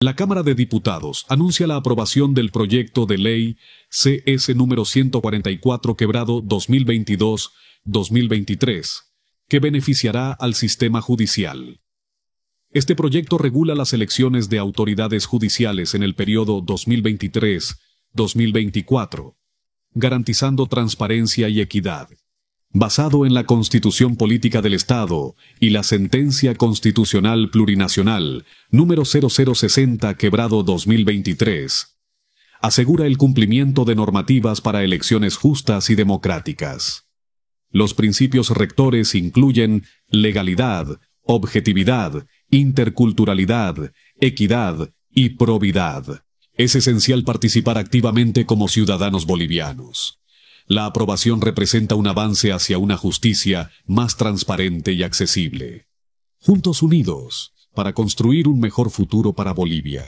La Cámara de Diputados anuncia la aprobación del proyecto de ley CS número 144 quebrado 2022-2023, que beneficiará al sistema judicial. Este proyecto regula las elecciones de autoridades judiciales en el periodo 2023-2024, garantizando transparencia y equidad basado en la Constitución Política del Estado y la Sentencia Constitucional Plurinacional número 0060 quebrado 2023, asegura el cumplimiento de normativas para elecciones justas y democráticas. Los principios rectores incluyen legalidad, objetividad, interculturalidad, equidad y probidad. Es esencial participar activamente como ciudadanos bolivianos. La aprobación representa un avance hacia una justicia más transparente y accesible. Juntos unidos, para construir un mejor futuro para Bolivia.